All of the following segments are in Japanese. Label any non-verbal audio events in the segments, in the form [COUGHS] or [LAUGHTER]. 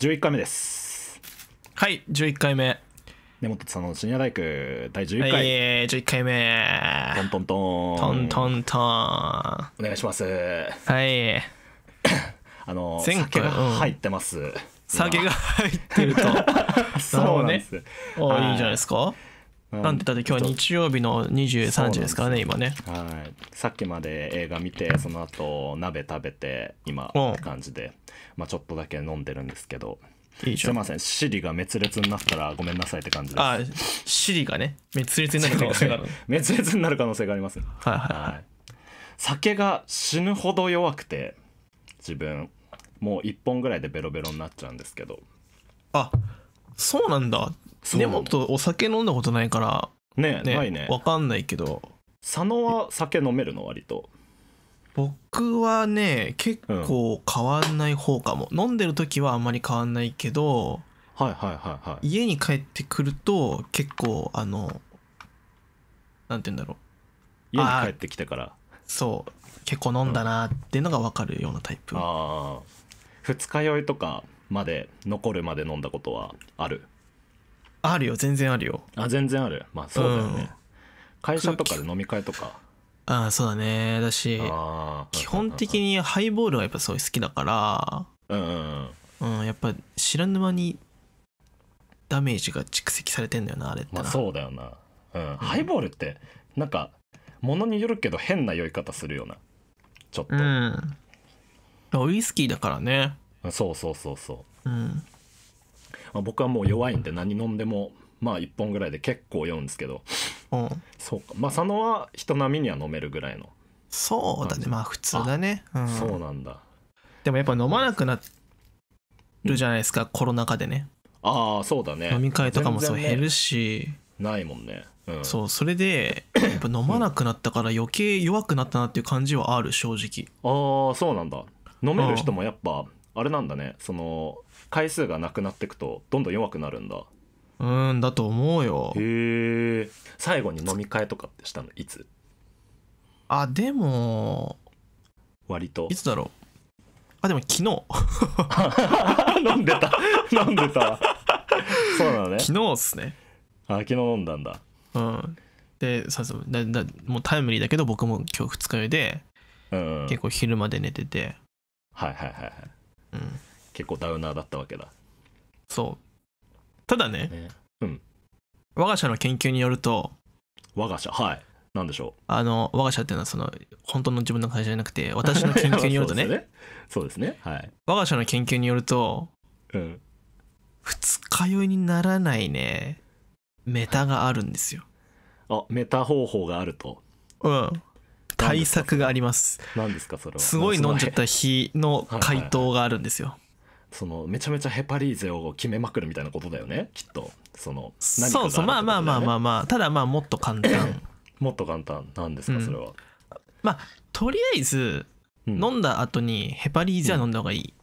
11回目ですはい11回目根本さんの深夜大工第11回、11回目トントントントントントンお願いしますはい [COUGHS] あの前回が入ってます、うん、酒が入ってると [LAUGHS] そうね、あいいじゃないですかなんてだって今日は日曜日の23時ですからね今ねはいさっきまで映画見てその後鍋食べて今って感じで、まあ、ちょっとだけ飲んでるんですけどいいすいませんシリが滅裂になったらごめんなさいって感じですあシリがね滅裂になる可能性がある滅裂になる可能性があります、はいはい、はい、酒が死ぬほど弱くて自分もう1本ぐらいでベロベロになっちゃうんですけどあそうなんだ根本お酒飲んだことないからねねないね分かんないけど佐野は酒飲めるの割と僕はね結構変わんない方かも、飲んでる時はあんまり変わんないけどはいはいはいはい家に帰ってくると結構あのなんて言うんだろう家に帰ってきてからそう結構飲んだなっていうのが分かるようなタイプ、ああ二日酔いとかまで残るまで飲んだことはあるあるよ全然あるよあ全然あるまあそうだよね、うん、会社とかで飲み会とかああそうだねだし基本的にハイボールはやっぱすごい好きだからうん、うんうん、やっぱ知らぬ間にダメージが蓄積されてんだよなあれってまあそうだよな、うん、ハイボールってなんかものによるけど変な酔い方するよなちょっと、うん、ウイスキーだからねそうそうそうそううんまあ、僕はもう弱いんで何飲んでもまあ1本ぐらいで結構酔うんですけど、うん、そうかまあ佐野は人並みには飲めるぐらいのそうだねまあ普通だね、うん、そうなんだでもやっぱ飲まなくなるじゃないですか、うん、コロナ禍でねああそうだね飲み会とかもそう減るし、ね、ないもんね、うん、そうそれでやっぱ飲まなくなったから余計弱くなったなっていう感じはある正直ああそうなんだ飲める人もやっぱあれなんだねその回数がなくなっていくとどんどん弱くなるんだうんだと思うよへえ最後に飲み会とかってしたのいつあでも割といつだろうあでも昨日 [LAUGHS] 飲んでた飲んでたそうなのね昨日っすねあ昨日飲んだんだうんでさだだもうタイムリーだけど僕も今日二日酔いで、うん、結構昼まで寝ててはいはいはいはい、うん、結構ダウナーだったわけだそうただねねうん我が社の研究によると我が社はい何でしょうあの我が社っていうのはその本当の自分の会社じゃなくて私の研究によるとね [LAUGHS] そうですね、ね、はい我が社の研究によるとうん二日酔いにならないねメタがあるんですよあメタ方法があるとうん対策があります何ですかそれはすごい飲んじゃった日の回答があるんですよそのめちゃめちゃヘパリーゼを決めまくるみたいなことだよねきっとその何かがそうそうまあまあまあまあまあただまあもっと簡単 [LAUGHS] もっと簡単なんですかそれは、まあとりあえず飲んだ後にヘパリーゼは飲んだ方がいい、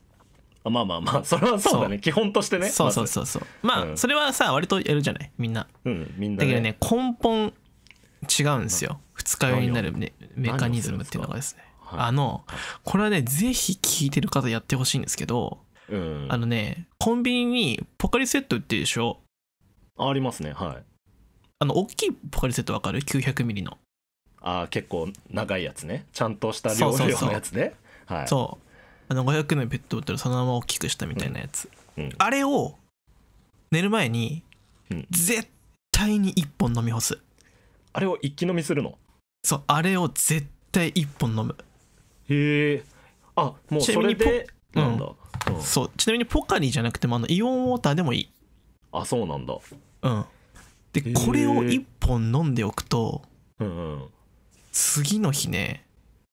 あまあまあまあそれはそうだね基本としてねそうそうそうそうまあ、うんそれはさ割とやるじゃないみんなう、ん、みんなだけどね根本違うんですよ二日酔いになる、ね、メカニズムっていうのがですねすあのこれはねぜひ聞いてる方やってほしいんですけどうん、あのねコンビニにポカリセット売ってるでしょありますねはいあの大きいポカリセットわかる ?900ml のああ結構長いやつねちゃんとした量のやつねそうあの500のペットボトルそのまま大きくしたみたいなやつ、うんうん、あれを寝る前に絶対に1本飲み干す、あれを一気飲みするのそうあれを絶対1本飲むへえあもうそれでなんだ、うんそうちなみにポカリじゃなくてもあのイオンウォーターでもいいあそうなんだうんでこれを1本飲んでおくとうんうん次の日ね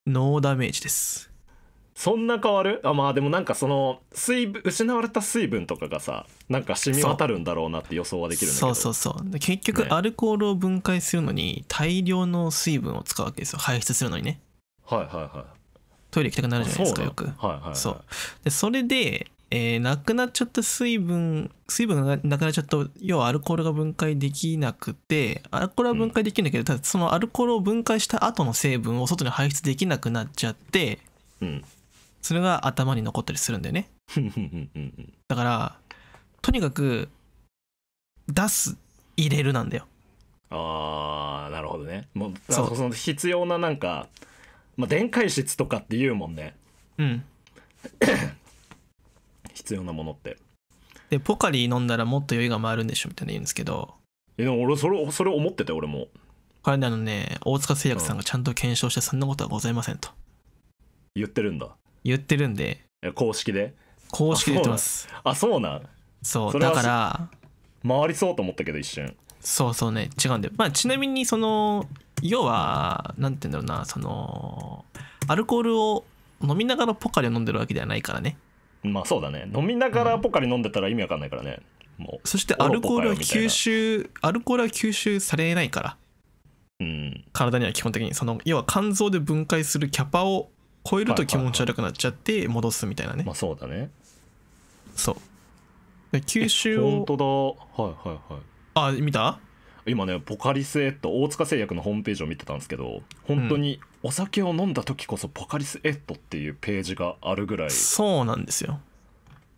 ノーダメージですそんな変わるあまあでもなんかその水分失われた水分とかがさなんか染み渡るんだろうなって予想はできるんだけそうそうそう結局アルコールを分解するのに大量の水分を使うわけですよ排出するのにねはいはいはいトイレ行きたくなるじゃないですかよく、はいはい、そうでそれで、えー、なくなっちゃった水分水分がなくなっちゃった要はアルコールが分解できなくてアルコールは分解できるんだけど、うん、ただそのアルコールを分解した後の成分を外に排出できなくなっちゃって、うん、それが頭に残ったりするんだよねだからとにかく出す入れるなんだよああなるほどねもうその必要ななんかまあ、電解質とかって言うもんね。うん。[COUGHS] 必要なものって。で、ポカリ飲んだらもっと酔いが回るんでしょみたいな言うんですけど。え、でも俺、それ、それ思ってて、俺も。彼らのね、大塚製薬さんがちゃんと検証して、そんなことはございませんと。言ってるんだ。言ってるんで。公式で公式で言ってます。あ、そうなんそうだから、回りそうと思ったけど、一瞬。そうそうね、違うんで。まあ、ちなみに、その、要は何て言うんだろうなそのアルコールを飲みながらポカリを飲んでるわけではないからねまあそうだね飲みながらポカリ飲んでたら意味わかんないからね、うん、もうそしてアルコールは吸収アルコールは吸収されないから、うん、体には基本的にその要は肝臓で分解するキャパを超えると気持ち悪くなっちゃって戻すみたいなね、まあそうだねそう吸収を本当だはいはいはいあ見た今ねポカリスエット大塚製薬のホームページを見てたんですけど本当にお酒を飲んだ時こそポカリスエットっていうページがあるぐらい、そうなんですよ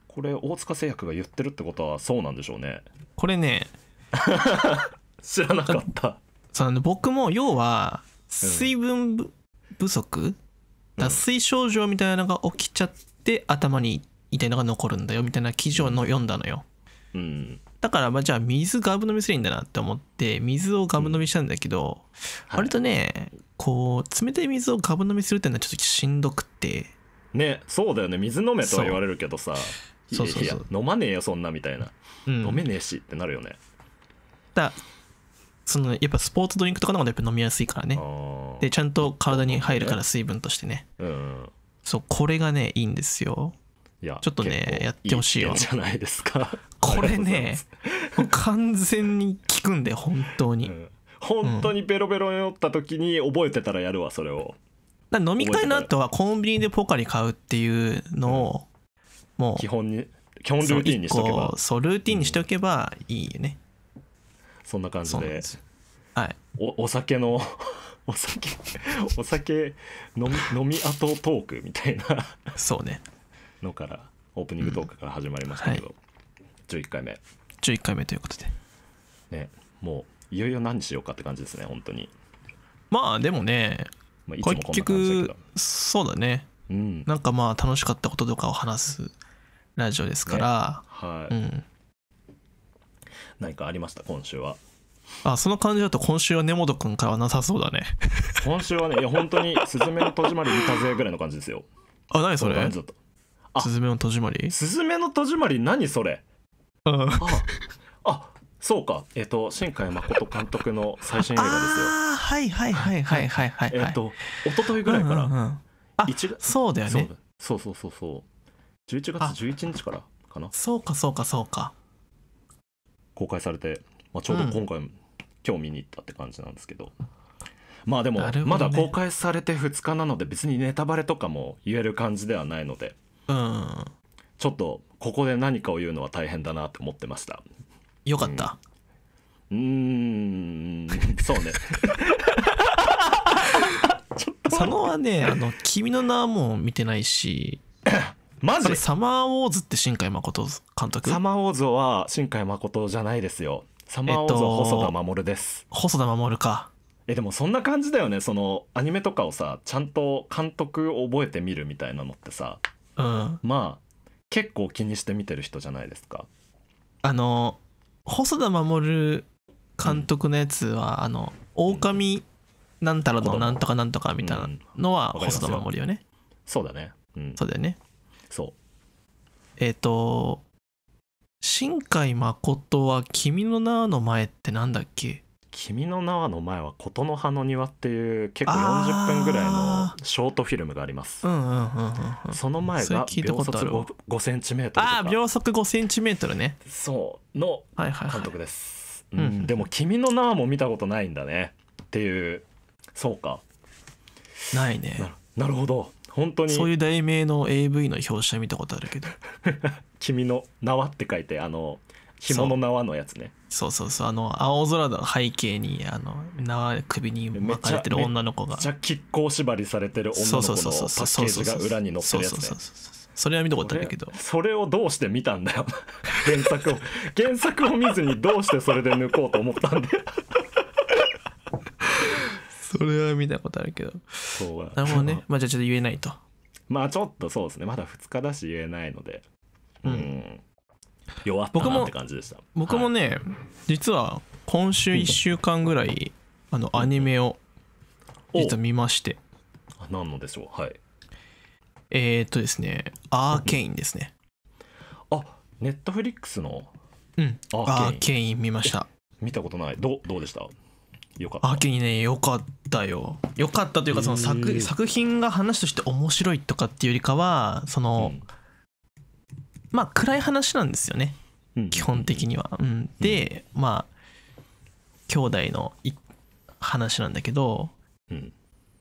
これ大塚製薬が言ってるってことはそうなんでしょうねこれね [LAUGHS] 知らなかった僕も要は水分不足、脱水症状みたいなのが起きちゃって頭に痛いのが残るんだよみたいな記事を読んだのよ、うん、だから、まあ、じゃあ水ガブ飲みすりゃいいんだなって思って、水をガブ飲みしたんだけど、うん、割とね、こう、冷たい水をガブ飲みするっていうのはちょっとしんどくて。ね、そうだよね。水飲めとは言われるけどさ、そうそうそう飲まねえよ、そんなみたいな、うん。飲めねえしってなるよね。だそのやっぱスポーツドリンクとかの方がやっぱ飲みやすいからねでちゃんと体に入るから水分としてね、うん、そうこれがねいいんですよいやちょっとねやってほしいよじゃないですかこれね [LAUGHS] 完全に効くんで本当に、うん、本当にベロベロ寄酔った時に覚えてたらやるわそれを飲み会の後はコンビニでポカリ買うっていうのを、もう基本に基本ルーティンにしとけばそうルーティンにしておけばいいよね、うん、そんな感じではいおお酒の [LAUGHS] お酒お酒飲み飲み後トークみたいなそうねのからオープニングトークから始まりましたけど、うんはい、11回目11回目ということでねもういよいよ何しようかって感じですね本当にまあでもね、まあ、も結局そうだね、うん、なんかまあ楽しかったこととかを話すラジオですから、ね、はい、うん、何かありました今週はあその感じだと今週は根本君からはなさそうだね今週はねいや本当に「すずめの戸締まり見たぜ」ぐらいの感じですよあ何それそ感じだったすずめの戸締まりすの戸締まり何それああそうかえっ、ー、と新海誠監督の最新映画ですよはいはいはいはいはいはい、はい、えっ、ー、と一昨日ぐらいから、うんうんうん、月そうだよねそうそうそうそう11月11日からかなそうかそうかそうか公開されて、まあ、ちょうど今回、うん、今日見に行ったって感じなんですけどまあでも、ね、まだ公開されて2日なので別にネタバレとかも言える感じではないのでうんちょっとここで何かを言うのは大変だなと思ってましたよかったうんそうね佐野 [LAUGHS] [LAUGHS] はねあの「君の名」も見てないし [COUGHS] マジサマーウォーズって新海誠監督サマーウォーズは新海誠じゃないですよサマーウォーズは細田守です、えっと、細田守かえでもそんな感じだよねそのアニメとかをさちゃんと監督覚えてみるみたいなのってさうん、まあ結構気にして見てる人じゃないですかあの細田守監督のやつは、うん、あの狼なんたらのなんとかなんとかみたいなのは細田守よね、うん、よそうだね、うん、そうだよねそうえっ、ー、と新海誠は「君の名の前」ってなんだっけ君の名は」の前は「琴の葉の庭」っていう結構40分ぐらいのショートフィルムがあります、その前が秒速 5, c センチメートルあ秒速5センチメートルねそうの監督です、はいうん、でも「君の名は」も見たことないんだねっていうそうかないねなるほど本当にそういう題名の AV の表紙は見たことあるけど [LAUGHS] 君の名はって書いてあの紐の縄のやつねそうそうそうあの青空の背景にあの縄首に巻かれてる女の子がめっちゃ亀甲縛りされてる女の子のパッケージが裏に載ってるやつねそれは見たことあるけどそれをどうして見たんだよ [LAUGHS] 原作を原作を見ずにどうしてそれで抜こうと思ったんだよそれは見たことあるけどそうなるほどねまあじゃあちょっと言えないとまあちょっとそうですねまだ2日だし言えないのでうん、うん弱ったなって感じでした僕もね、はい、実は今週1週間ぐらい、あのアニメを実は見まして何のでしょうはいえー、っとですねアーケインですねあネットフリックスのうんアーケイン見ました見たことないどどうでしたよかったアーケインねよかったよよかったというかその作作品が話として面白いとかっていうよりかはその、うんまあ暗い話なんですよね、うん、基本的には、うん、で、まあ兄弟の話なんだけど、うん、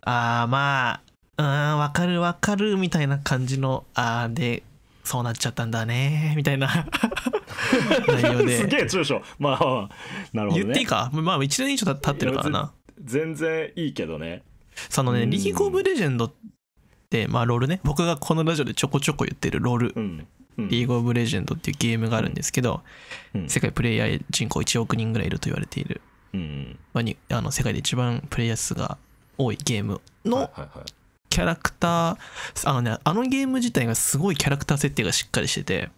ああまあうん分かる分かるみたいな感じのああでそうなっちゃったんだねみたいな [LAUGHS] 内容ですげえ抽象まあなるほど、ね、言っていいかまあ1年以上経ってるからな全然いいけどねそのね「リーグ・オブ・レジェンド」ってまあロールね僕がこのラジオでちょこちょこ言ってるロール、うん、リーグ・オブ・レジェンドっていうゲームがあるんですけど、世界プレイヤー人口1億人ぐらいいると言われている、まあ、あの世界で一番プレイヤー数が多いゲームのキャラクターあのねあのゲーム自体がすごいキャラクター設定がしっかりしてて、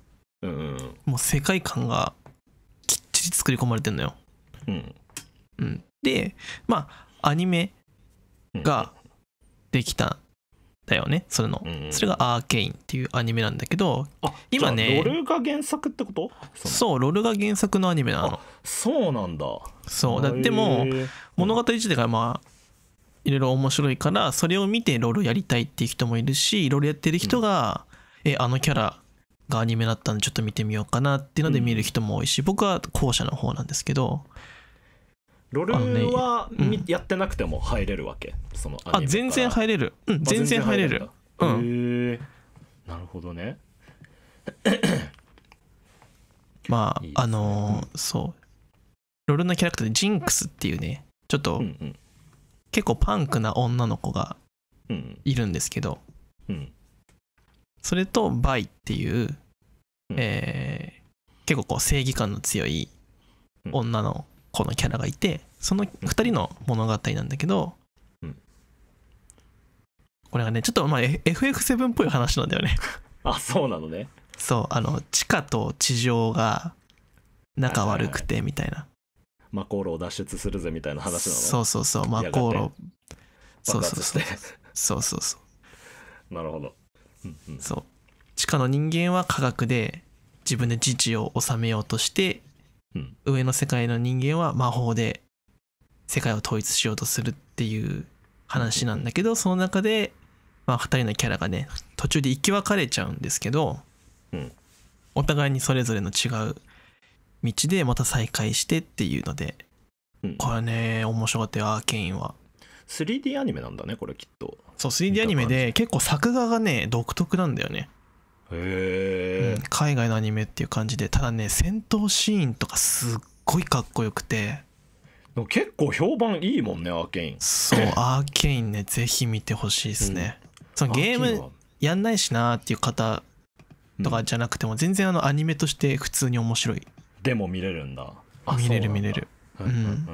もう世界観がきっちり作り込まれてんのよ、うんでまあアニメができただよねそれの、うん、それが「アーケイン」っていうアニメなんだけど今ねロルが原作ってことそうロルが原作のアニメなのそうなんだそうだでも物語自体がまあいろいろ面白いからそれを見てロールやりたいっていう人もいるしいろいろやってる人が、うん、えあのキャラがアニメだったんでちょっと見てみようかなっていうので見る人も多いし、僕は後者の方なんですけどロルは、ねうん、やってなくても入れるわけそのあ全然入れる、うん、全然入れるうん、へなるほどね [COUGHS] まあ、ね、あのーうん、そうロルのキャラクターでジンクスっていうねちょっと、うんうん、結構パンクな女の子がいるんですけど、うん、それとバイっていう、うん、えー、結構こう正義感の強い女の子のキャラがいてその2人の物語なんだけど、うん、これがねちょっとまあ FF7 っぽい話なんだよねあそうなのねそうあの地下と地上が仲悪くてみたいな、はいはいはい、マコーロを脱出するぜみたいな話なのそうそうそうマコーロそうそうそうそうそうそうなるほど、うんうん、そう地下の人間は科学で自分で自治を治めようとして上の世界の人間は魔法で世界を統一しようとするっていう話なんだけどその中で、まあ、2人のキャラがね途中で生き別れちゃうんですけど、うん、お互いにそれぞれの違う道でまた再会してっていうので、うん、これね面白かったよアーケインは 3D アニメなんだねこれきっとそう 3D アニメで結構作画がね独特なんだよねへえ、うん、海外のアニメっていう感じでただね戦闘シーンとかすっごいかっこよくて結構評判いいもんねアーケインそう [LAUGHS] アーケインねぜひ見てほしいですね、うん、そのゲームやんないしなーっていう方とかじゃなくても全然あのアニメとして普通に面白いでも見れるんだ見れる見れるうん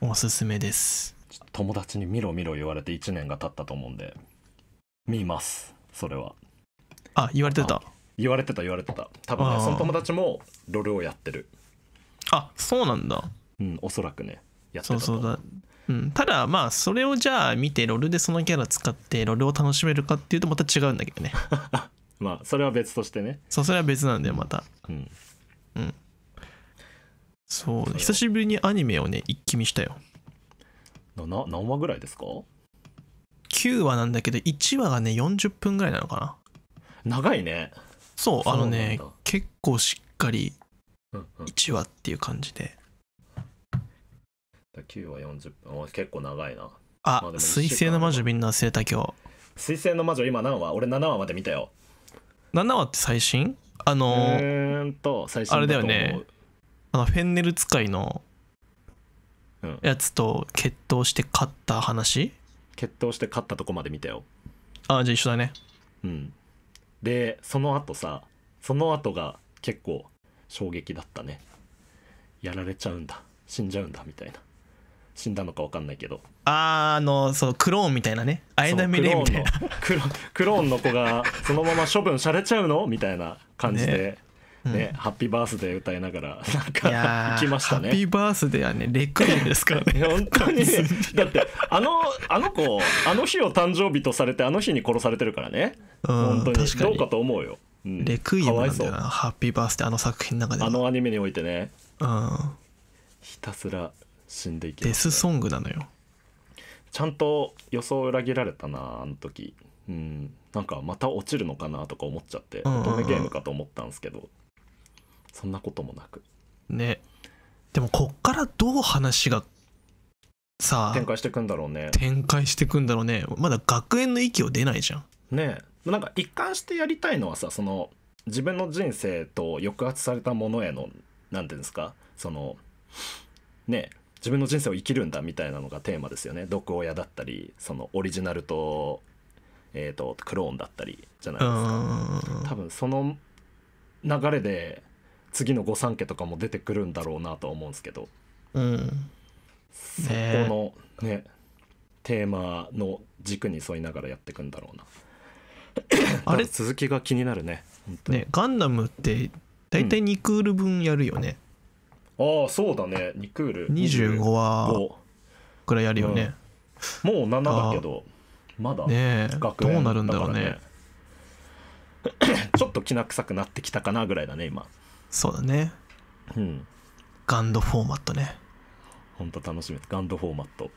おすすめです友達に見ろ見ろ言われて1年が経ったと思うんで見ますそれはあ言われてた言われてた言われてた多分ねその友達もロルをやってるあそうなんだうんおそらくねやってそたうそうだ、うん、ただまあそれをじゃあ見てロルでそのキャラ使ってロルを楽しめるかっていうとまた違うんだけどね [LAUGHS] まあそれは別としてねそうそれは別なんだよまたうんうん、そう久しぶりにアニメをね一気見したよなな何話ぐらいですか9話なんだけど1話がね40分ぐらいなのかな長いねそうあのね結構しっかり1話っていう感じで、うんうん、9話40分結構長いなあ、まあ、水星の魔女みんな忘れた今日水星の魔女今何話俺7話まで見たよ7話って最新あのー、あれだよねあのフェンネル使いのやつと決闘して勝った話、決闘して勝ったとこまで見たよああじゃあ一緒だねうんでその後さその後が結構衝撃だったねやられちゃうんだ死んじゃうんだみたいな死んだのか分かんないけどああのそうクローンみたいなねあえなみれみたいなクロクローンの子がそのまま処分されちゃうのみたいな感じでね、うん、ハッピーバースデー歌いながら [LAUGHS] なんか行きましたねハッピーバースデーはねレクインですからね [LAUGHS] 本当に、[LAUGHS] だってあのあの子あの日を誕生日とされてあの日に殺されてるからね、うん、本当にどうかと思うよ、うん、レクイエムなんだよなハッピーバースデーあの作品の中であのアニメにおいてねうんひたすら死んでいき、ね、デスソングなのよちゃんと予想裏切られたなあの時うんなんかまた落ちるのかなとか思っちゃって乙女ゲームかと思ったんですけど、うんうんうんそんなこともなくねでもこっからどう話がさあ展開していくんだろうね展開していくんだろうねまだ学園の域を出ないじゃんねえなんか一貫してやりたいのはさその自分の人生と抑圧されたものへの何ていうんですかそのね自分の人生を生きるんだみたいなのがテーマですよね毒親だったりそのオリジナルと,、えーとクローンだったりじゃないですか多分その流れで次の御三家とかも出てくるんだろうなとは思うんですけど、うん、そこのね、テーマの軸に沿いながらやっていくんだろうなあれ続きが気になるねねガンダムって大体2クール分やるよね、うん、ああそうだね2クール25話くらいやるよね、うん、もう7だけどまだねどうなるんだろうね [COUGHS] ちょっときな臭くなってきたかなぐらいだね今そうだねうんガンドフォーマットねほんと楽しみガンドフォーマット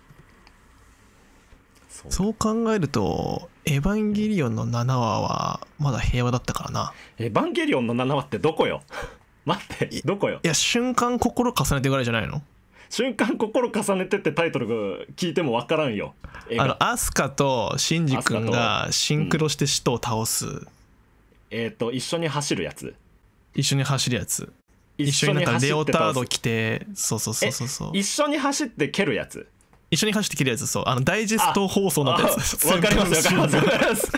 そうそう考えると「エヴァンゲリオン」の7話はまだ平和だったからなエヴァンゲリオンの7話ってどこよ [LAUGHS] 待ってどこよいや瞬間心重ねてぐらいじゃないの瞬間心重ねてってタイトル聞いても分からんよあのアスカとシンジ君がシンクロして使徒を倒す、うん、えっ、ー、と一緒に走るやつ一緒に走るやつ一緒になったらレオタード着てそうそうそうそうそう一緒に走って蹴るやつ一緒に走って蹴るやつそうあのダイジェスト放送のやつ [LAUGHS] わかりますわかります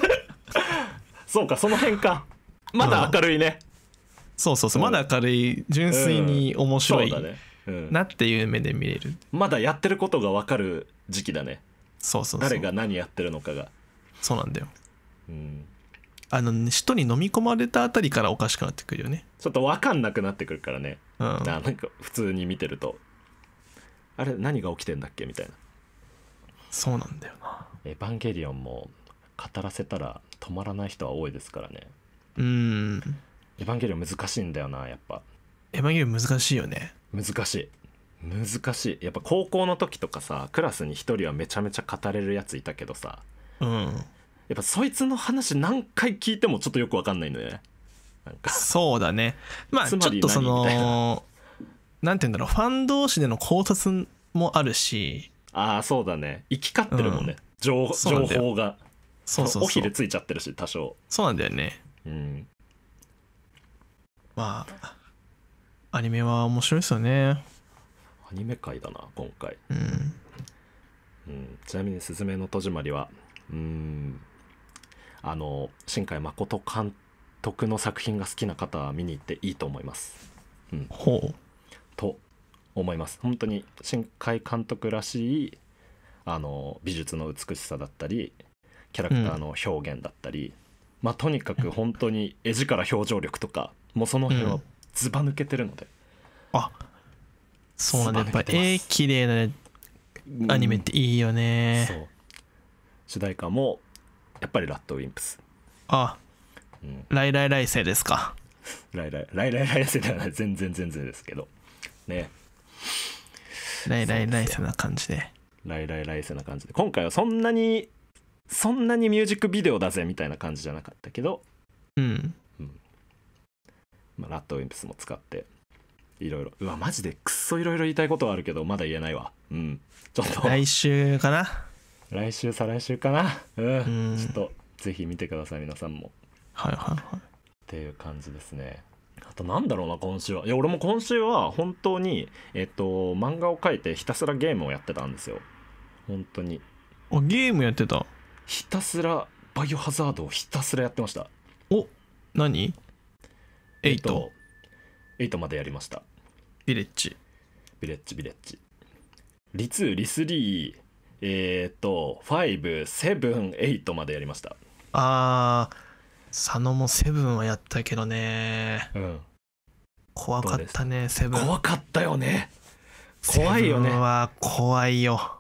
そうかその辺かまだ明るいね、うん、そうそうそう、まだ明るい純粋に面白い、なっていう目で見れるまだやってることがわかる時期だねそうそう誰が何やってるのかがそうなんだよ、うん、あの、人に飲み込まれたあたりからおかしくなってくるよねちょっと分かんなくなってくるからね、うん、なんか普通に見てるとあれ何が起きてんだっけみたいなそうなんだよな「エヴァンゲリオン」も語らせたら止まらない人は多いですからねうん「エヴァンゲリオン」難しいんだよなやっぱ「エヴァンゲリオン」難しいよね難しい難しいやっぱ高校の時とかさクラスに1人はめちゃめちゃ語れるやついたけどさ、うん、やっぱそいつの話何回聞いてもちょっとよくわかんないんでよね。なんか。そうだね。まあ、ちょっとその、なんて言うんだろう、ファン同士での考察もあるし。ああ、そうだね。行き交ってるもんね。うん、情情報が。そうそうそう。おひれついちゃってるし、多少。そうなんだよね。うん。まあ、アニメは面白いですよね。アニメ界だな、今回。うん。うん、ちなみに「すずめの戸締まりは」はうんあの新海誠監督の作品が好きな方は見に行っていいと思います。うん、ほうと思います。本当に新海監督らしいあの美術の美しさだったりキャラクターの表現だったり、うん、まあ、とにかく本当に絵力表情力とかもうその辺はずば抜けてるので、うん、あそうなんだやっぱ絵綺麗なアニメっていいよね、うん、主題歌もやっぱりラットウィンプスあうん、来来来世ですか来来来来来世ではない全然全然ですけどね来来来世な感じで来来来世な感じで今回はそんなにそんなにミュージックビデオだぜみたいな感じじゃなかったけどうん、うんまあ、ラットウィンプスも使っていろいろうわマジでくっそいろいろ言いたいことはあるけどまだ言えないわうんちょっと来週かな来週再来週かなうんちょっとぜひ見てください皆さんもはいはいはいっていう感じですねあとなんだろうな今週はいや俺も今週は本当にえっと漫画を描いてひたすらゲームをやってたんですよ本当にあゲームやってたひたすらバイオハザードをひたすらやってましたお何 ?8 8までやりましたビレッジビレッジビレッジリツーリスリーえっ、ー、と578までやりましたあー佐野もセブンはやったけどね、うん、怖かったねセブン怖かったよね怖いよねは怖いよ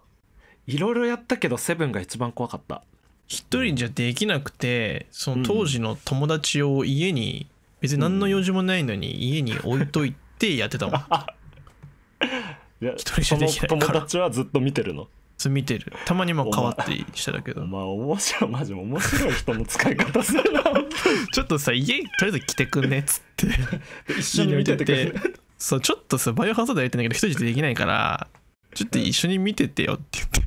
いろいろやったけどセブンが一番怖かった一人じゃできなくてその当時の友達を家に、うん、別に何の用事もないのに家に置いといてやってたもん、う [LAUGHS] ん、一人じゃできないから友達はずっと見てるの見てるたまにも変わってしてたけどまあ面白いマジ面白い人の使い方するな [LAUGHS] ちょっとさ家とりあえず来てくんねっつって一緒に見ててそうちょっとさバイオハザードやってんだけど一人でできないからちょっと一緒に見ててよって言って、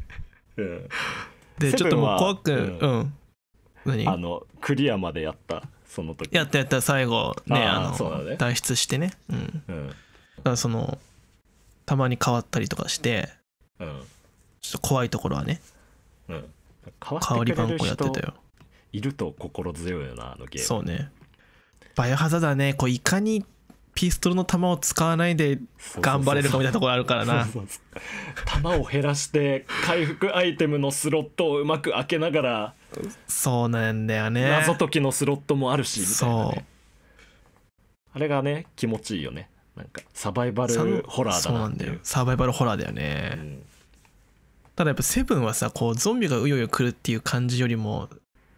うん、でちょっともう怖く、うん、うん、何あのクリアまでやったその時やったやった最後ねあの、ね、脱出してねうん、うん、だからそのたまに変わったりとかして、うん、ちょっと怖いところはねうん変わりばんこやってたよいると心強いよなあのゲームそうねバイオハザードはねこういかにピストルの弾を使わないで頑張れるかみたいなところあるからな弾を減らして回復アイテムのスロットをうまく開けながらそうなんだよね謎解きのスロットもあるしそう。あれがね気持ちいいよねなんかサバイバルホラーだなっていうサバイバルホラーだよね、うんただやっぱセブンはさこうゾンビがうようよ来るっていう感じよりも、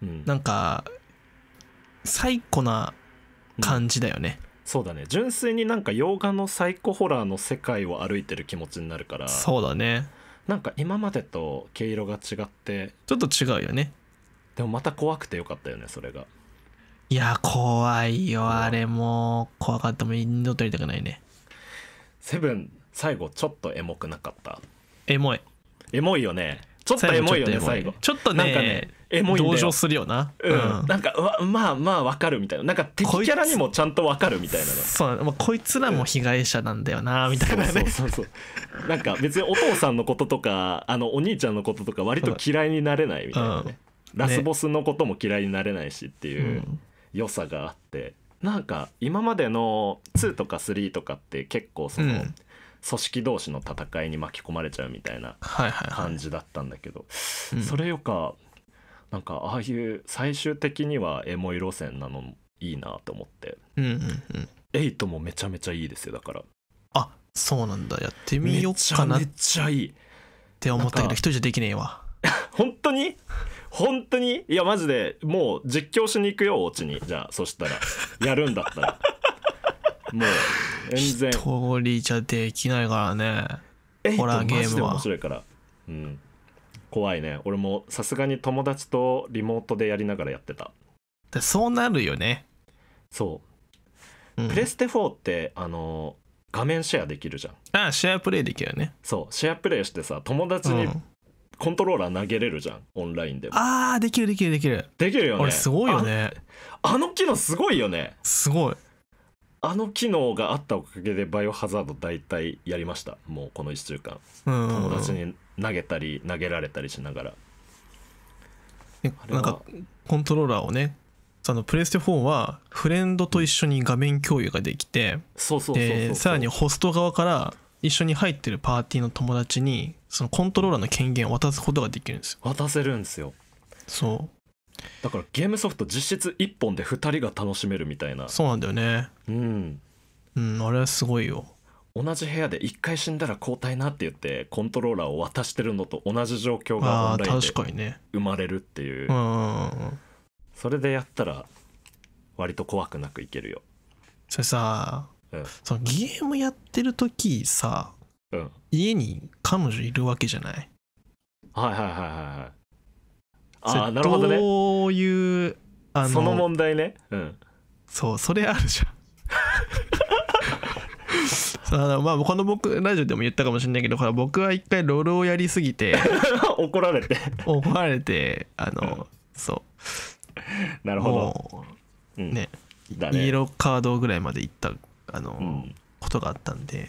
うん、なんか最古な感じだよね、うん、そうだね純粋になんか洋画のサイコホラーの世界を歩いてる気持ちになるからそうだねなんか今までと毛色が違ってちょっと違うよねでもまた怖くてよかったよねそれがいや怖いよあれも怖かったもう二度とやりたくないねセブン最後ちょっとエモくなかったエモいエモいよねちょっとエモいよね最後ちょっとなんかねエモい同情するよな、うん、うん、なんかまあまあわかるみたいななんか敵キャラにもちゃんとわかるみたいな [LAUGHS] そうこいつらも被害者なんだよな、みたいな、ね、そうそうそうそうなんか別にお父さんのこととかあのお兄ちゃんのこととか割と嫌いになれないみたいなね、うん、ラスボスのことも嫌いになれないしっていう良さがあって、なんか今までの2とか3とかって結構その、組織同士の戦いに巻き込まれちゃうみたいな感じだったんだけど、はいはいはい、それよかなんかああいう最終的にはエモい路線なのいいなと思って、うんうんうん、8もめちゃめちゃいいですよだからあそうなんだやってみようかなめっちゃいいって思ったけど一人じゃできねえわ本当に本当にいやマジでもう実況しに行くよお家にじゃあそしたらやるんだったらもう全然一人じゃできないからねホラーゲームは面白いから、うん、怖いね俺もさすがに友達とリモートでやりながらやってたでそうなるよねそう、うん、プレステ4ってあの画面シェアできるじゃんああシェアプレイできるよねそうシェアプレイしてさ友達に、うんコントローラー投げれるじゃんオンラインでああできるできるできるできるよね俺すごいよねあの機能すごいよねすごいあの機能があったおかげでバイオハザード大体やりましたもうこの1週間友達に投げたり投げられたりしながらなんかコントローラーをねそのプレステ4はフレンドと一緒に画面共有ができてさらにホスト側から一緒に入ってるパーティーの友達にそのコントローラーの権限を渡すことができるんですよ渡せるんですよそうだからゲームソフト実質1本で2人が楽しめるみたいなそうなんだよねうん、うんあれはすごいよ同じ部屋で1回死んだら交代なって言ってコントローラーを渡してるのと同じ状況がオンラインで確かにね生まれるっていうそれでやったら割と怖くなくいけるよそれさうんそのゲームやってる時さうん家に彼女いるわけじゃないはいはいはいはいはいあなるほどねういうあのその問題ね、うん、そうそれあるじゃん [LAUGHS] あのまあこの僕ラジオでも言ったかもしれないけどほら僕は一回ロールをやりすぎて [LAUGHS] 怒られて怒られてあの、そうなるほどね,、うん、イエローカードぐらいまで行ったあの、うん、ことがあったんでい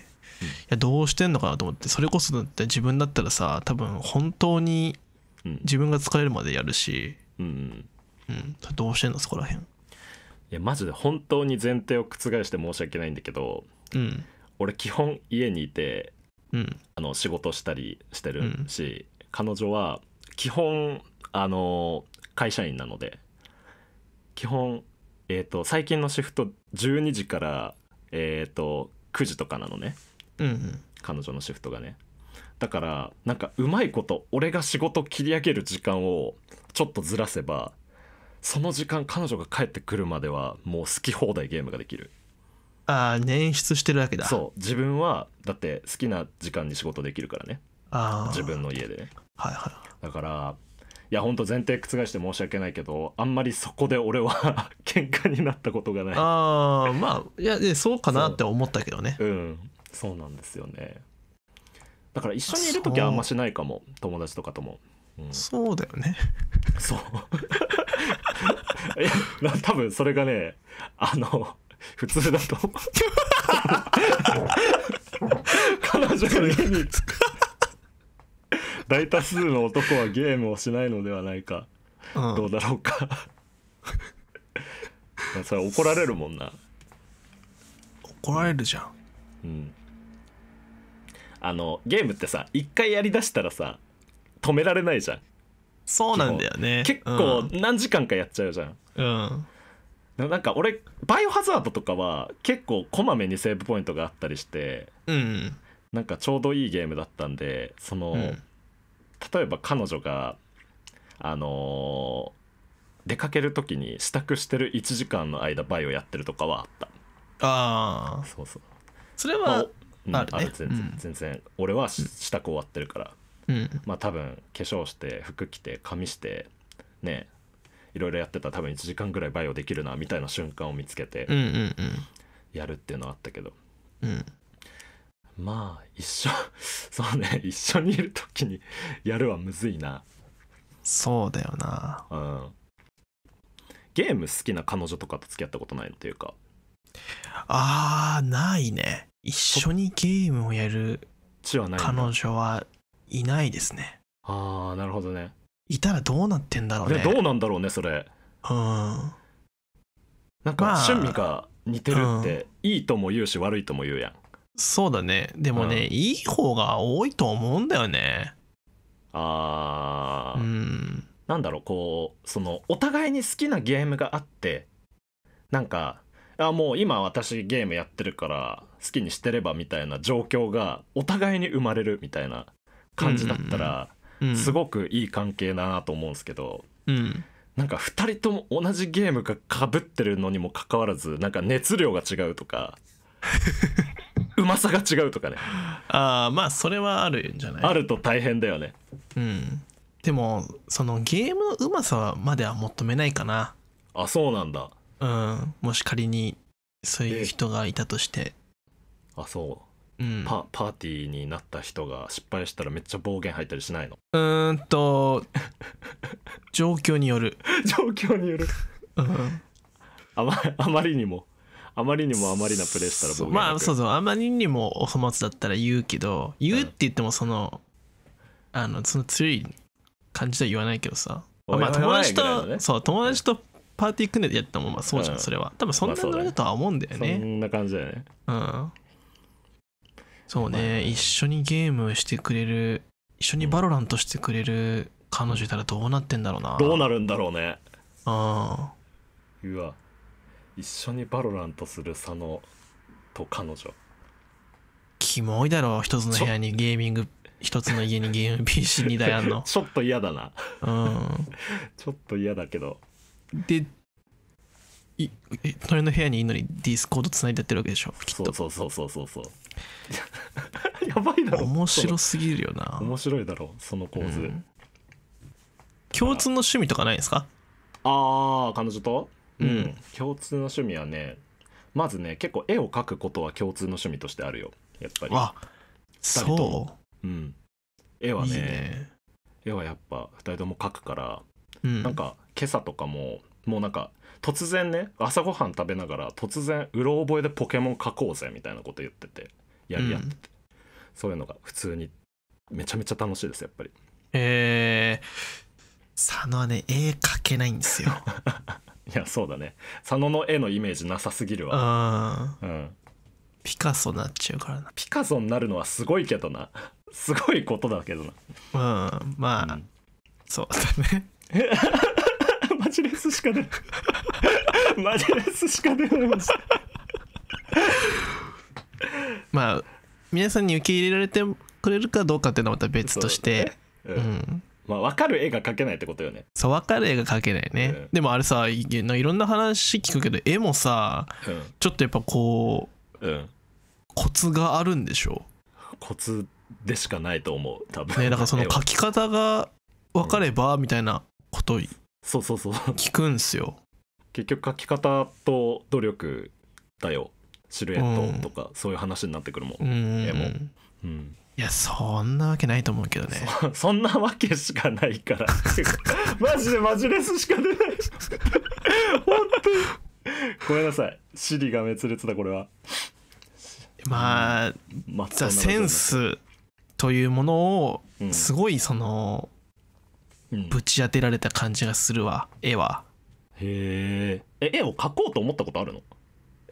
やどうしてんのかなと思ってそれこそだって自分だったらさ多分本当に自分が使えるまでやるし、うん、うん、どうしてんのそこら辺いやマジで本当に前提を覆して申し訳ないんだけど、うん、俺基本家にいて、うん、あの仕事したりしてるし、うん、彼女は基本あの会社員なので基本、えーと、最近のシフト12時から、えーと、と9時とかなのね、うんうん、彼女のシフトがねだからなんかうまいこと俺が仕事切り上げる時間をちょっとずらせばその時間彼女が帰ってくるまではもう好き放題ゲームができるああ捻出してるわけだそう自分はだって好きな時間に仕事できるからねあ自分の家ではいはいだからいやほんと前提覆して申し訳ないけどあんまりそこで俺は [LAUGHS] 喧嘩になったことがないああまあいやそうかなって思ったけどねうんそうなんですよねだから一緒にいる時はあんましないかも友達とかとも、うん、そうだよねそういや多分それがねあの普通だと彼女が家に大多数の男はゲームをしないのではないか、うん、どうだろうかそれ怒られるもんな怒られるじゃん、うん、あのゲームってさ一回やりだしたらさ止められないじゃんそうなんだよね結構何時間かやっちゃうじゃんうんなんか俺バイオハザードとかは結構こまめにセーブポイントがあったりして、うん、なんかちょうどいいゲームだったんでその、うん、例えば彼女があのー、出かける時に支度してる1時間の間バイオやってるとかはあったああそうそうそれはあるね、うん、全然全然、俺は支度終わってるから、うん、まあ多分化粧して服着て髪してねいろいろやってたら多分1時間ぐらいバイオできるなみたいな瞬間を見つけてやるっていうのはあったけど、うん、まあ一緒 [LAUGHS] そうね一緒にいる時にやるはむずいなそうだよなうんゲーム好きな彼女とかと付き合ったことないっていうかあーないね一緒にゲームをやる彼女はいないですねああなるほどねいたらどうなってんだろうねどうなんだろうねそれうんなんか趣味が似てるって、うん、いいとも言うし悪いとも言うやんそうだねでもね、うん、いい方が多いと思うんだよねああうんなんだろうこうそのお互いに好きなゲームがあってなんかあもう今私ゲームやってるから好きにしてればみたいな状況がお互いに生まれるみたいな感じだったら、すごくいい関係だなと思うんですけど、うん、なんか2人とも同じゲームがかぶってるのにもかかわらずなんか熱量が違うとか [LAUGHS] うまさが違うとかねああまあそれはあるんじゃないあると大変だよねうんでもそのゲームのうまさまでは求めないかなあそうなんだうん、もし仮にそういう人がいたとして。あ、そう。うん、パパーティーになった人が失敗したらめっちゃ暴言入ったりしないのうんと状況による [LAUGHS] 状況による、うん、あまあまりにもあまりにもあまりなプレーしたら暴言まあそうそうあまりにもお粗末だったら言うけど言うって言ってもその、うん、あのその強い感じでは言わないけどさまあ友達と、ね、そう友達とパーティー組んでやったもまあそうじゃん、それは多分そんなのだとは思うんだよね、そんな感じだよねうんそうね、一緒にゲームしてくれる一緒にバロランとしてくれる彼女いたらどうなってんだろうなどうなるんだろうねああうわ一緒にバロランとする佐野と彼女キモいだろ一つの部屋にゲーミング一つの家にゲーム [LAUGHS] PC2 台あんの [LAUGHS] ちょっと嫌だなうん [LAUGHS] ちょっと嫌だけどでい隣の部屋にいるのにディスコードつないでやってるわけでしょきっとうそうそうそうそうそう [LAUGHS] やばいだろ面白すぎるよな面白いだろその構図、うん共通の趣味とかないんですかああ彼女とうん共通の趣味はねまずね結構絵を描くことは共通の趣味としてあるよやっぱりあそうん絵はねいいね絵はやっぱ2人とも描くからうんなんか今朝とかももうなんか突然ね朝ごはん食べながら突然うろ覚えでポケモン描こうぜみたいなこと言っててやり合ってて、うん、そういうのが普通にめちゃめちゃ楽しいですやっぱりえー、佐野はね絵描けないんですよ [LAUGHS] いやそうだね佐野の絵のイメージなさすぎるわうんピカソになっちゃうからなピカソになるのはすごいけどなすごいことだけどなうんまあ、うん、そうだね [LAUGHS] マジレスしか出ないマジレスしか出ないましたまあ皆さんに受け入れられてくれるかどうかっていうのはまた別としてう、ねうん、まあ、分かる絵が描けないってことよねそう分かる絵が描けないね、うん、でもあれさいろんな話聞くけど絵もさ、うん、ちょっとやっぱこう、うん、コツがあるんでしょうコツでしかないと思う多分ねだからその描き方が分かればみたいなことそうそうそう聞くんすよ結局書き方と努力だよシルエットとか、そういう話になってくるもん、うん、も、うん、いやそんなわけないと思うけどねそんなわけしかないから [LAUGHS] マジでマジレスしか出ない本当にごめんなさい尻が滅裂だこれはまあ、まあ、センスというものをすごいその、ぶち当てられた感じがするわ、絵はへえ絵を描こうと思ったことあるの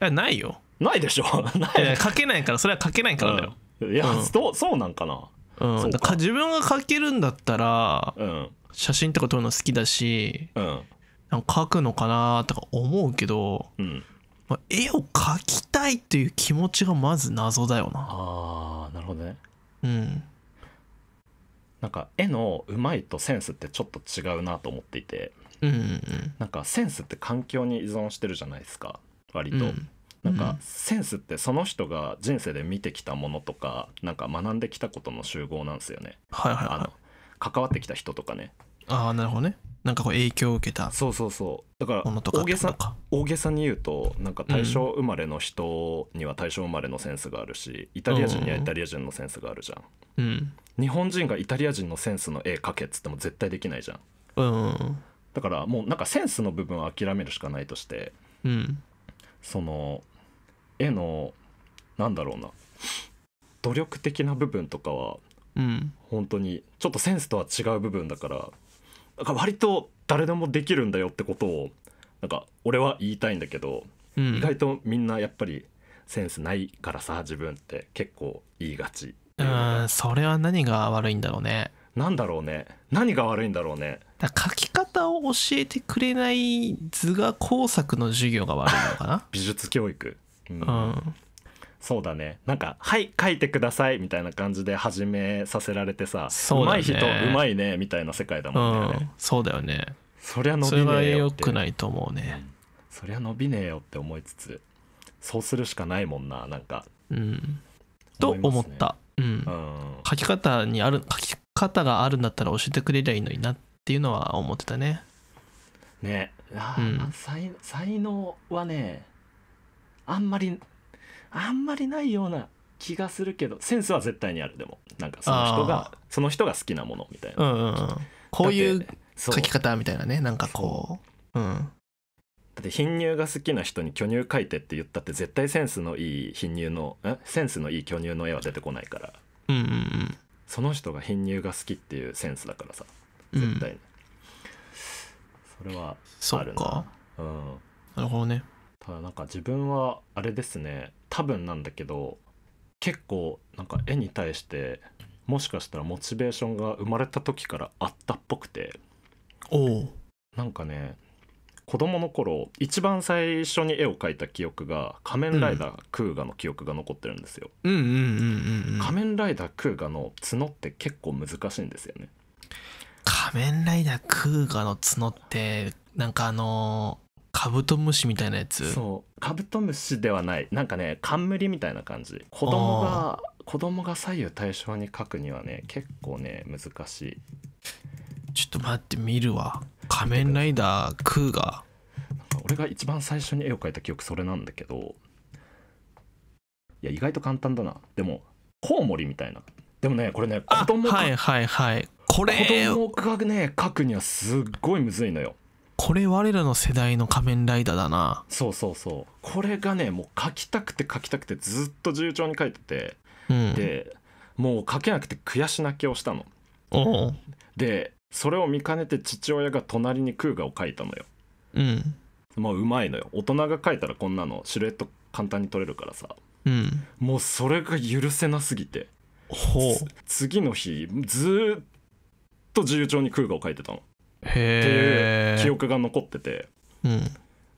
いないよないでしょ [LAUGHS] ない描けないからそれは描けないからだよ、うん、いや、うん、そうそうなんかなうん、か自分が描けるんだったら、うん、写真とか撮るの好きだし、うん、なんか描くのかなとか思うけど、うんまあ、絵を描きたいっていう気持ちがまず謎だよなあなるほどねうんなんか絵のうまいとセンスってちょっと違うなと思っていて、うん、うん、なんかセンスって環境に依存してるじゃないですか割と、うん、なんかセンスってその人が人生で見てきたものとかなんか学んできたことの集合なんですよね、はいはいはい、あの関わってきた人とかねああなるほどねなんかこう影響を受けたそうそうそうだから大げさ大げさに言うとなんか大正生まれの人には大正生まれのセンスがあるし、イタリア人にはイタリア人のセンスがあるじゃん、うん、日本人がイタリア人のセンスの絵描けっつっても絶対できないじゃん、うん、だからもうなんかセンスの部分は諦めるしかないとして、うん、その絵のなんだろうな努力的な部分とかは、うん、本当にちょっとセンスとは違う部分だからなんか割と誰でもできるんだよってことをなんか俺は言いたいんだけど、うん、意外とみんなやっぱりセンスないからさ自分って結構言いがちうんそれは何が悪いんだろうね何だろうね何が悪いんだろうね書き方を教えてくれない図画工作の授業が悪いのかな [LAUGHS] 美術教育うん、うん、そうだねなんか「はい書いてください」みたいな感じで始めさせられてさう,、まい人うまいねみたいな世界だもんね、そうだよねそりゃ伸びねえよくないと思うね、そりゃ伸びねえよって思いつつそうするしかないもんななんかうんと思った、うん、書き方にある書き方があるんだったら教えてくれりゃいいのになっていうのは思ってたねねえ、うん、才才能はねあんまりあんまりないような気がするけどセンスは絶対にあるでもなんかその人がその人が好きなものみたいな、うんうん、こういう書き方みたいなねなんかこうう、うん、だって貧乳が好きな人に巨乳書いてって言ったって絶対センスのいい貧乳のセンスのいい巨乳の絵は出てこないから、うんうんうん、その人が貧乳が好きっていうセンスだからさ絶対に、うん、それはあるなそか、うん、なるほどねただなんか自分はあれですね多分なんだけど結構なんか絵に対してもしかしたらモチベーションが生まれた時からあったっぽくておなんかね子供の頃一番最初に絵を描いた記憶が仮面ライダークーガの記憶が残ってるんですよ。仮面ライダークーガの角って結構難しいんですよね。仮面ライダークーガの角ってなんかあのカブトムシみたいなやつそうカブトムシではないなんかね冠みたいな感じ子供が子供が左右対称に書くにはね結構ね難しいちょっと待って見るわ仮面ライダークーガー俺が一番最初に絵を描いた記憶それなんだけどいや意外と簡単だなでもコウモリみたいなでもねこれね子供はいはいはいこれ子供がね書くにはすっごいむずいのよこれ我らの世代の仮面ライダーだなそうそうそうこれがねもう書きたくて書きたくてずっと重調に書いてて、うん、でもう書けなくて悔し泣きをしたのでそれを見かねて父親が隣に空ガを書いたのようんまあうまいのよ大人が書いたらこんなのシルエット簡単に取れるからさ、うん、もうそれが許せなすぎてほう次の日ずっと重調帳に空ガを書いてたのっていう記憶が残ってて、うん、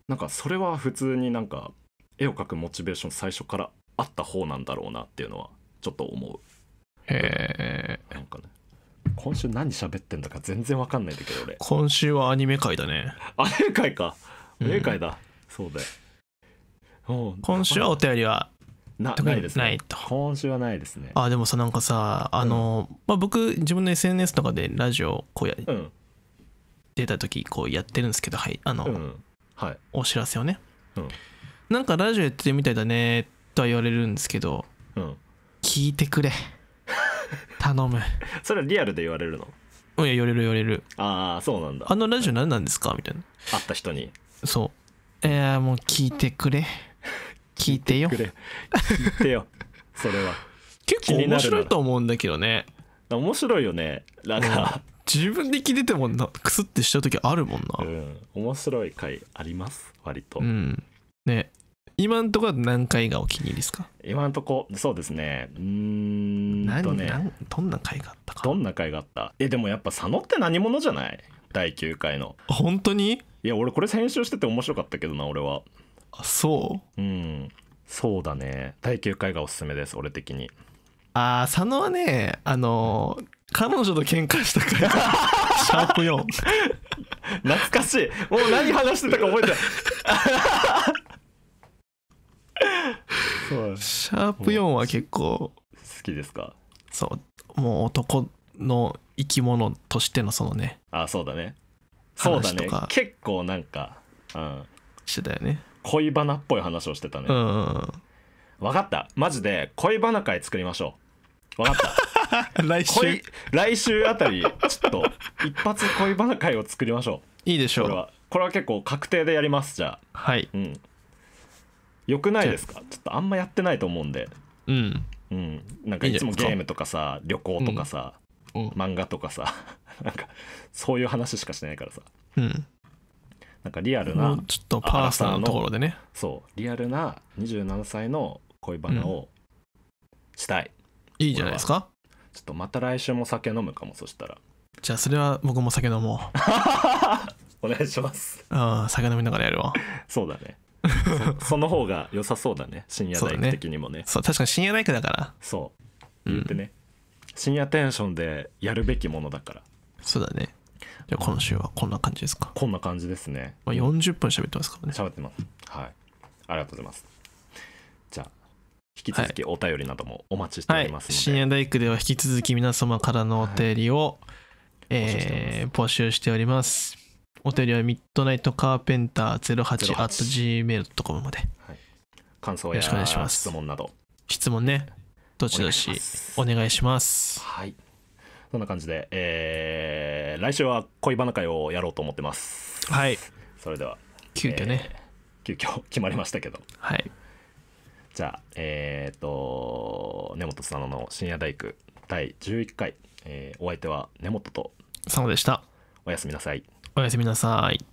なんかそれは普通になんか絵を描くモチベーション最初からあった方なんだろうなっていうのはちょっと思うへえんかね今週何喋ってんだか全然わかんないんだけど俺今週はアニメ界だねアニメ界かアニメ界だ、うん、そうで今週はお便りはなないですねないと今週はないですねあでもさなんかさあの、うん、まあ僕自分の SNS とかでラジオこうや、うん出た時こうやってるんですけどはいあの、うんはい、お知らせをね、うん、なんかラジオやってるみたいだねとは言われるんですけど、うん、聞いてくれ [LAUGHS] 頼むそれはリアルで言われるのいや言われる言われるああそうなんだあのラジオ何なんですかみたいな会った人にそうえー、もう聞いてくれ [LAUGHS] 聞いてよ聞いてよそれは [LAUGHS] 結構面白いと思うんだけどね面白いよねなんか、うん自分で聞いててもなクスってした時あるもんな、うん、面白い回あります割とうんね今んとこは何回がお気に入りですか今んとこそうですねうんとねどんな回があったかどんな回があったえでもやっぱ佐野って何者じゃない第9回の本当にいや俺これ編集してて面白かったけどな俺はあそううんそうだね第9回がおすすめです俺的にああ佐野はねあのー、彼女と喧嘩した回シャープ4懐かしいもう何話してたか覚えてないシャープ4は結構好きですかそうもう男の生き物としてのそのねあそうだねそうだね結構なんかうんしてたよね恋バナっぽい話をしてたねうん、うん、分かったマジで恋バナ会作りましょう分かった [LAUGHS] 来週来週あたりちょっと一発恋バナ会を作りましょういいでしょうこれはこれは結構確定でやりますじゃあはい、うん、よくないですかちょっとあんまやってないと思うんでうんうんなんかいつもゲームとかさ旅行とかさ、うん、漫画とかさ [LAUGHS] なんかそういう話しかしてないからさうんなんかリアルなちょっとパーサーのところでねそうリアルな27歳の恋バナをしたい、うん、いいじゃないですかちょっとまた来週も酒飲むかもそしたらじゃあそれは僕も酒飲もう [LAUGHS] お願いしますうん酒飲みながらやるわそうだねそ [LAUGHS] その方が良さそうだね深夜大工的にもねそう、ね、確かに深夜大工だからそう言ってね、うん、深夜テンションでやるべきものだからそうだねじゃあ今週はこんな感じですかこんな感じですね、まあ、40分喋ってますからね喋ってますはいありがとうございます引き続きお便りなどもお待ちしておりますので、はい、深夜大工では引き続き皆様からのお便りを、はい、えー、募集しておりますお便りはミッドナイトカーペンター08 at gmail.com まで、はい、感想や質問など質問ねどしどしお願いしますはいそんな感じで、えー、来週は恋バナ会をやろうと思ってますはいそれでは急遽ね、えー、急遽 [LAUGHS] 決まりましたけどはいじゃあ、えっ、ー、と、根本さんの深夜大工第11回、えー、お相手は根本と佐野でした。おやすみなさい。おやすみなさい。